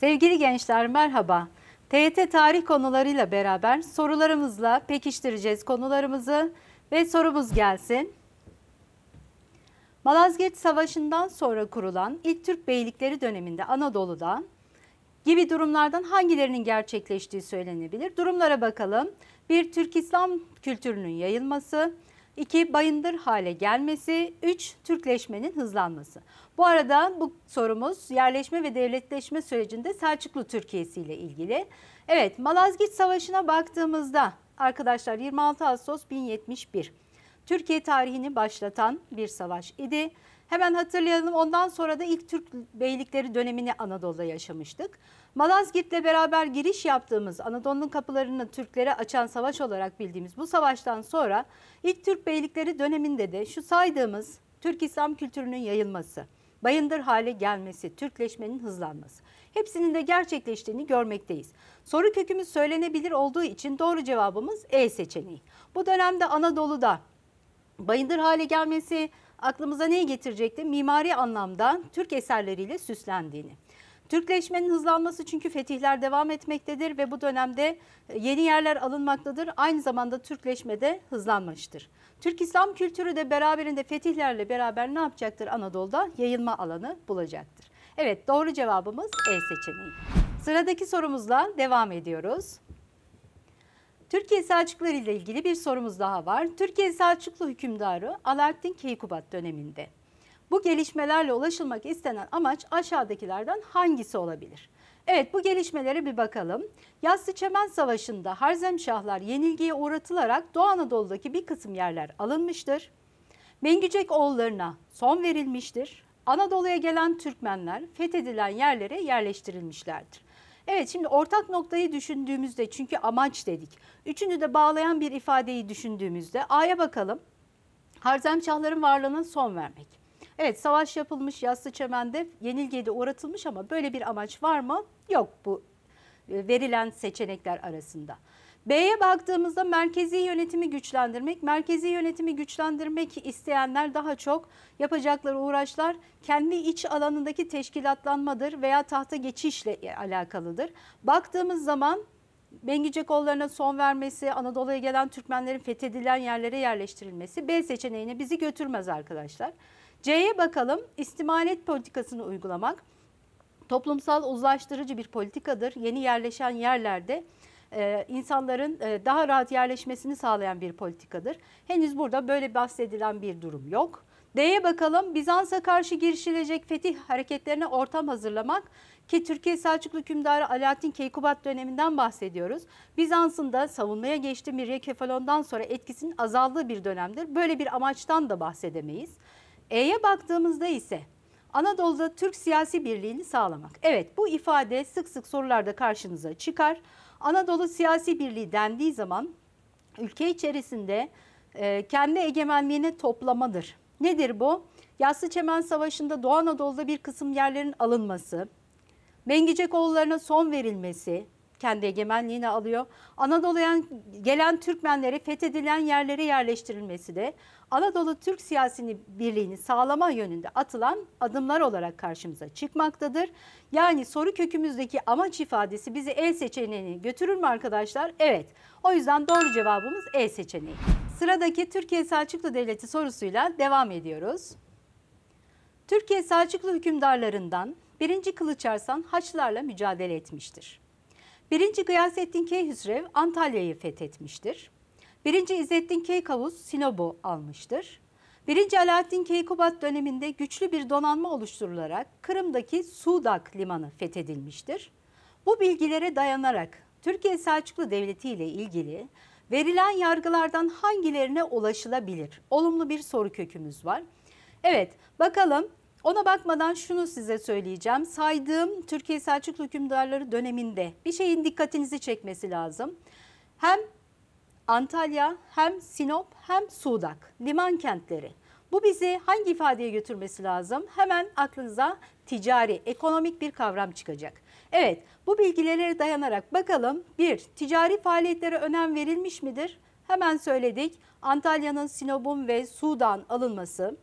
Sevgili gençler merhaba. TYT tarih konularıyla beraber sorularımızla pekiştireceğiz konularımızı ve sorumuz gelsin. Malazgirt Savaşı'ndan sonra kurulan ilk Türk beylikleri döneminde Anadolu'da gibi durumlardan hangilerinin gerçekleştiği söylenebilir? Durumlara bakalım. Bir Türk İslam kültürünün yayılması, 2. Bayındır hale gelmesi. 3. Türkleşmenin hızlanması. Bu arada bu sorumuz yerleşme ve devletleşme sürecinde Selçuklu Türkiye'si ile ilgili. Evet Malazgirt Savaşı'na baktığımızda arkadaşlar 26 Ağustos 1071 Türkiye tarihini başlatan bir savaş idi. Hemen hatırlayalım ondan sonra da ilk Türk beylikleri dönemini Anadolu'da yaşamıştık. Malazgirt'le beraber giriş yaptığımız Anadolu'nun kapılarını Türklere açan savaş olarak bildiğimiz bu savaştan sonra ilk Türk beylikleri döneminde de şu saydığımız Türk İslam kültürünün yayılması, bayındır hale gelmesi, Türkleşmenin hızlanması. Hepsinin de gerçekleştiğini görmekteyiz. Soru kökümüz söylenebilir olduğu için doğru cevabımız E seçeneği. Bu dönemde Anadolu'da bayındır hale gelmesi, aklımıza neyi getirecekti? Mimari anlamda Türk eserleriyle süslendiğini. Türkleşmenin hızlanması çünkü fetihler devam etmektedir ve bu dönemde e, yeni yerler alınmaktadır. Aynı zamanda Türkleşme de hızlanmıştır. Türk İslam kültürü de beraberinde fetihlerle beraber ne yapacaktır? Anadolu'da yayılma alanı bulacaktır. Evet doğru cevabımız E seçeneği. Sıradaki sorumuzla devam ediyoruz. Türkiye Selçukluları ile ilgili bir sorumuz daha var. Türkiye Selçuklu hükümdarı Alaaddin Keykubat döneminde. Bu gelişmelerle ulaşılmak istenen amaç aşağıdakilerden hangisi olabilir? Evet bu gelişmelere bir bakalım. Yassı Çemen Savaşı'nda Harzemşahlar yenilgiye uğratılarak Doğu Anadolu'daki bir kısım yerler alınmıştır. Mengücek oğullarına son verilmiştir. Anadolu'ya gelen Türkmenler fethedilen yerlere yerleştirilmişlerdir. Evet şimdi ortak noktayı düşündüğümüzde çünkü amaç dedik. Üçünü de bağlayan bir ifadeyi düşündüğümüzde A'ya bakalım. Harzemşahların varlığının son vermek. Evet savaş yapılmış Yassı Çemen'de yenilgiye uğratılmış ama böyle bir amaç var mı? Yok bu e, verilen seçenekler arasında. B'ye baktığımızda merkezi yönetimi güçlendirmek. Merkezi yönetimi güçlendirmek isteyenler daha çok yapacakları uğraşlar kendi iç alanındaki teşkilatlanmadır veya tahta geçişle e, alakalıdır. Baktığımız zaman Bengüce kollarına son vermesi, Anadolu'ya gelen Türkmenlerin fethedilen yerlere yerleştirilmesi B seçeneğine bizi götürmez arkadaşlar. C'ye bakalım. İstimalet politikasını uygulamak toplumsal uzlaştırıcı bir politikadır. Yeni yerleşen yerlerde e, insanların e, daha rahat yerleşmesini sağlayan bir politikadır. Henüz burada böyle bahsedilen bir durum yok. D'ye bakalım Bizans'a karşı girişilecek fetih hareketlerine ortam hazırlamak ki Türkiye Selçuklu hükümdarı Alaaddin Keykubat döneminden bahsediyoruz. Bizans'ın da savunmaya geçtiği Mirya Kefalon'dan sonra etkisinin azaldığı bir dönemdir. Böyle bir amaçtan da bahsedemeyiz. E'ye baktığımızda ise Anadolu'da Türk siyasi birliğini sağlamak. Evet bu ifade sık sık sorularda karşınıza çıkar. Anadolu siyasi birliği dendiği zaman ülke içerisinde e, kendi egemenliğini toplamadır. Nedir bu? Yassı Çemen Savaşı'nda Doğu Anadolu'da bir kısım yerlerin alınması, Mengicekoğullarına son verilmesi, kendi egemenliğini alıyor. Anadolu'ya gelen Türkmenleri fethedilen yerlere yerleştirilmesi de Anadolu Türk siyasini birliğini sağlama yönünde atılan adımlar olarak karşımıza çıkmaktadır. Yani soru kökümüzdeki amaç ifadesi bizi E seçeneğine götürür mü arkadaşlar? Evet. O yüzden doğru cevabımız E seçeneği. Sıradaki Türkiye Selçuklu Devleti sorusuyla devam ediyoruz. Türkiye Selçuklu hükümdarlarından 1. Kılıçarslan Haçlılarla mücadele etmiştir. 1. Gıyasettin Keyhüsrev Antalya'yı fethetmiştir. 1. İzzettin Keykavus Sinop'u almıştır. 1. Alaaddin Keykubat döneminde güçlü bir donanma oluşturularak Kırım'daki Sudak Limanı fethedilmiştir. Bu bilgilere dayanarak Türkiye Selçuklu Devleti ile ilgili verilen yargılardan hangilerine ulaşılabilir? Olumlu bir soru kökümüz var. Evet bakalım ona bakmadan şunu size söyleyeceğim. Saydığım Türkiye Selçuklu hükümdarları döneminde bir şeyin dikkatinizi çekmesi lazım. Hem Antalya, hem Sinop, hem Sudak liman kentleri. Bu bizi hangi ifadeye götürmesi lazım? Hemen aklınıza ticari, ekonomik bir kavram çıkacak. Evet, bu bilgilere dayanarak bakalım. Bir, ticari faaliyetlere önem verilmiş midir? Hemen söyledik. Antalya'nın Sinop'un ve Sudan alınması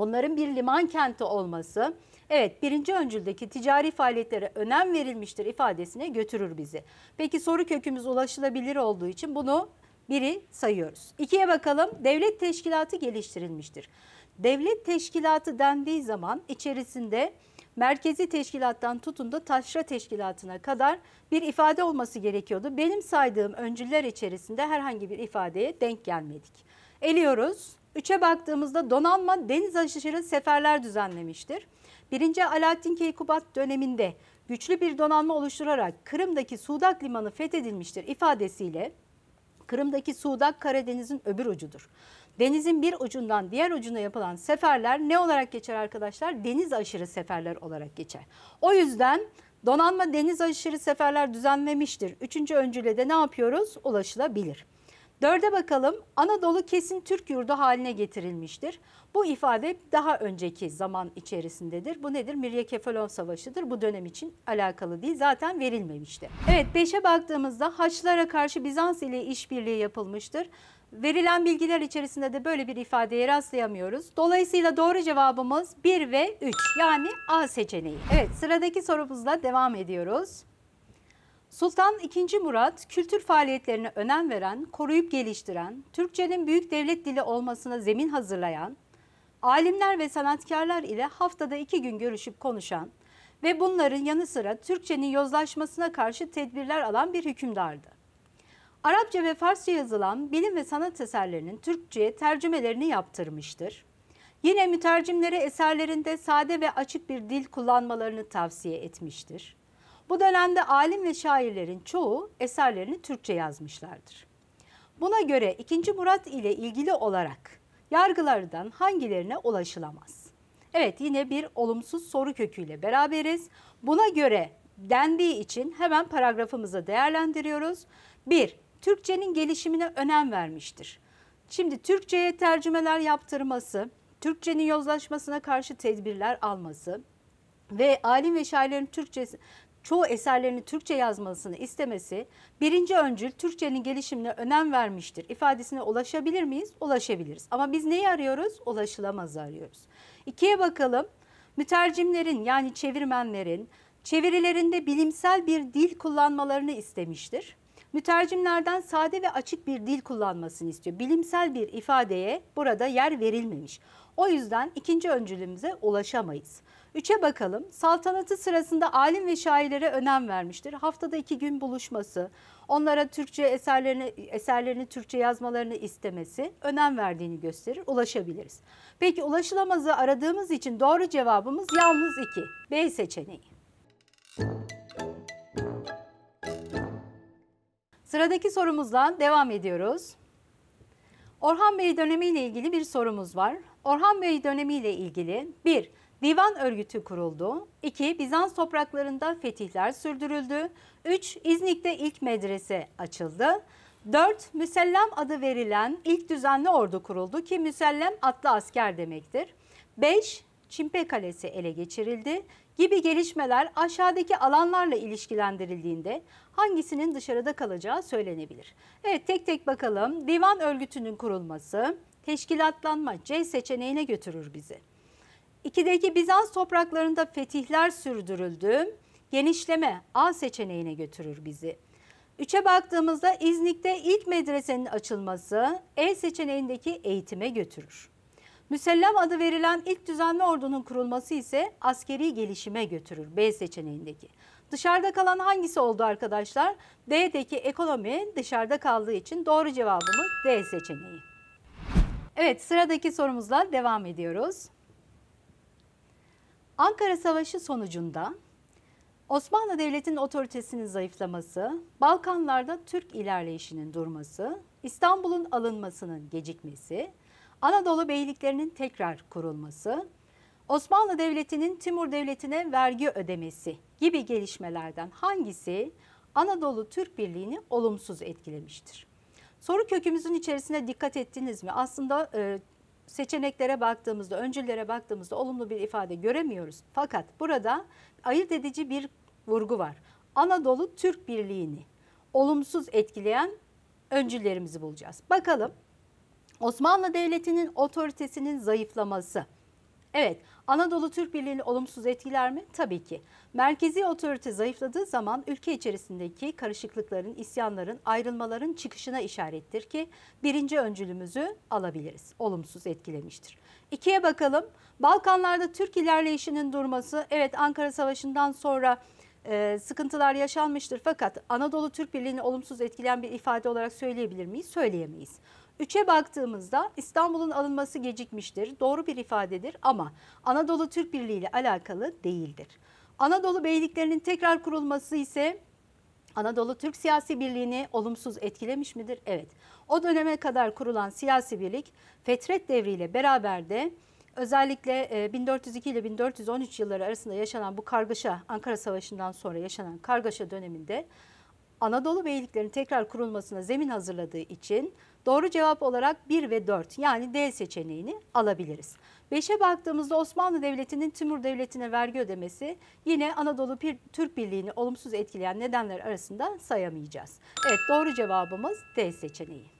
bunların bir liman kenti olması evet birinci öncüldeki ticari faaliyetlere önem verilmiştir ifadesine götürür bizi. Peki soru kökümüz ulaşılabilir olduğu için bunu biri sayıyoruz. İkiye bakalım devlet teşkilatı geliştirilmiştir. Devlet teşkilatı dendiği zaman içerisinde merkezi teşkilattan tutun da taşra teşkilatına kadar bir ifade olması gerekiyordu. Benim saydığım öncüler içerisinde herhangi bir ifadeye denk gelmedik. Eliyoruz. 3'e baktığımızda donanma deniz aşırı seferler düzenlemiştir. 1. Alaaddin Keykubat döneminde güçlü bir donanma oluşturarak Kırım'daki Sudak Limanı fethedilmiştir ifadesiyle Kırım'daki Sudak Karadeniz'in öbür ucudur. Denizin bir ucundan diğer ucuna yapılan seferler ne olarak geçer arkadaşlar? Deniz aşırı seferler olarak geçer. O yüzden donanma deniz aşırı seferler düzenlemiştir. Üçüncü öncüle de ne yapıyoruz? Ulaşılabilir. Dörde bakalım Anadolu kesin Türk yurdu haline getirilmiştir. Bu ifade daha önceki zaman içerisindedir. Bu nedir? Mirye Kefalon Savaşı'dır. Bu dönem için alakalı değil. Zaten verilmemişti. Evet beşe baktığımızda Haçlara karşı Bizans ile işbirliği yapılmıştır. Verilen bilgiler içerisinde de böyle bir ifadeye rastlayamıyoruz. Dolayısıyla doğru cevabımız 1 ve 3 yani A seçeneği. Evet sıradaki sorumuzla devam ediyoruz. Sultan II. Murat, kültür faaliyetlerine önem veren, koruyup geliştiren, Türkçenin büyük devlet dili olmasına zemin hazırlayan, alimler ve sanatkarlar ile haftada iki gün görüşüp konuşan ve bunların yanı sıra Türkçenin yozlaşmasına karşı tedbirler alan bir hükümdardı. Arapça ve Farsça yazılan bilim ve sanat eserlerinin Türkçe'ye tercümelerini yaptırmıştır. Yine mütercimlere eserlerinde sade ve açık bir dil kullanmalarını tavsiye etmiştir. Bu dönemde alim ve şairlerin çoğu eserlerini Türkçe yazmışlardır. Buna göre 2. Murat ile ilgili olarak yargılardan hangilerine ulaşılamaz? Evet yine bir olumsuz soru köküyle beraberiz. Buna göre dendiği için hemen paragrafımızı değerlendiriyoruz. 1. Türkçenin gelişimine önem vermiştir. Şimdi Türkçe'ye tercümeler yaptırması, Türkçenin yozlaşmasına karşı tedbirler alması ve alim ve şairlerin Türkçe çoğu eserlerini Türkçe yazmasını istemesi birinci öncül Türkçenin gelişimine önem vermiştir ifadesine ulaşabilir miyiz? Ulaşabiliriz. Ama biz neyi arıyoruz? ulaşılamaz arıyoruz. İkiye bakalım. Mütercimlerin yani çevirmenlerin çevirilerinde bilimsel bir dil kullanmalarını istemiştir. Mütercimlerden sade ve açık bir dil kullanmasını istiyor. Bilimsel bir ifadeye burada yer verilmemiş. O yüzden ikinci öncülümüze ulaşamayız. Üçe bakalım. Saltanatı sırasında alim ve şairlere önem vermiştir. Haftada iki gün buluşması, onlara Türkçe eserlerini, eserlerini Türkçe yazmalarını istemesi önem verdiğini gösterir. Ulaşabiliriz. Peki ulaşılamazı aradığımız için doğru cevabımız yalnız iki. B seçeneği. Sıradaki sorumuzla devam ediyoruz. Orhan Bey dönemiyle ilgili bir sorumuz var. Orhan Bey dönemiyle ilgili 1. Divan örgütü kuruldu. 2. Bizans topraklarında fetihler sürdürüldü. 3. İznik'te ilk medrese açıldı. 4. Müsellem adı verilen ilk düzenli ordu kuruldu ki Müsellem atlı asker demektir. 5. Çimpe Kalesi ele geçirildi gibi gelişmeler aşağıdaki alanlarla ilişkilendirildiğinde hangisinin dışarıda kalacağı söylenebilir. Evet tek tek bakalım. Divan örgütünün kurulması, teşkilatlanma C seçeneğine götürür bizi. İkideki Bizans topraklarında fetihler sürdürüldü. Genişleme A seçeneğine götürür bizi. Üçe baktığımızda İznik'te ilk medresenin açılması E seçeneğindeki eğitime götürür. Müsellem adı verilen ilk düzenli ordunun kurulması ise askeri gelişime götürür B seçeneğindeki. Dışarıda kalan hangisi oldu arkadaşlar? D'deki ekonomi dışarıda kaldığı için doğru cevabımız D seçeneği. Evet sıradaki sorumuzla devam ediyoruz. Ankara Savaşı sonucunda Osmanlı Devleti'nin otoritesinin zayıflaması, Balkanlarda Türk ilerleyişinin durması, İstanbul'un alınmasının gecikmesi, Anadolu beyliklerinin tekrar kurulması, Osmanlı Devleti'nin Timur Devleti'ne vergi ödemesi gibi gelişmelerden hangisi Anadolu Türk Birliği'ni olumsuz etkilemiştir? Soru kökümüzün içerisine dikkat ettiniz mi? Aslında e, seçeneklere baktığımızda, öncüllere baktığımızda olumlu bir ifade göremiyoruz. Fakat burada ayırt edici bir vurgu var. Anadolu Türk Birliği'ni olumsuz etkileyen öncüllerimizi bulacağız. Bakalım Osmanlı Devleti'nin otoritesinin zayıflaması Evet, Anadolu Türk Birliği'ni olumsuz etkiler mi? Tabii ki. Merkezi otorite zayıfladığı zaman ülke içerisindeki karışıklıkların, isyanların, ayrılmaların çıkışına işarettir ki birinci öncülümüzü alabiliriz. Olumsuz etkilemiştir. İkiye bakalım. Balkanlarda Türk ilerleyişinin durması, evet Ankara Savaşı'ndan sonra e, sıkıntılar yaşanmıştır fakat Anadolu Türk Birliği'ni olumsuz etkileyen bir ifade olarak söyleyebilir miyiz? Söyleyemeyiz. 3'e baktığımızda İstanbul'un alınması gecikmiştir. Doğru bir ifadedir ama Anadolu Türk Birliği ile alakalı değildir. Anadolu beyliklerinin tekrar kurulması ise Anadolu Türk siyasi birliğini olumsuz etkilemiş midir? Evet. O döneme kadar kurulan siyasi birlik Fetret Devri ile beraber de özellikle 1402 e, ile 1413 yılları arasında yaşanan bu kargaşa, Ankara Savaşı'ndan sonra yaşanan kargaşa döneminde Anadolu beyliklerinin tekrar kurulmasına zemin hazırladığı için Doğru cevap olarak 1 ve 4 yani D seçeneğini alabiliriz. 5'e baktığımızda Osmanlı Devleti'nin Timur Devleti'ne vergi ödemesi yine Anadolu Türk Birliği'ni olumsuz etkileyen nedenler arasında sayamayacağız. Evet doğru cevabımız D seçeneği.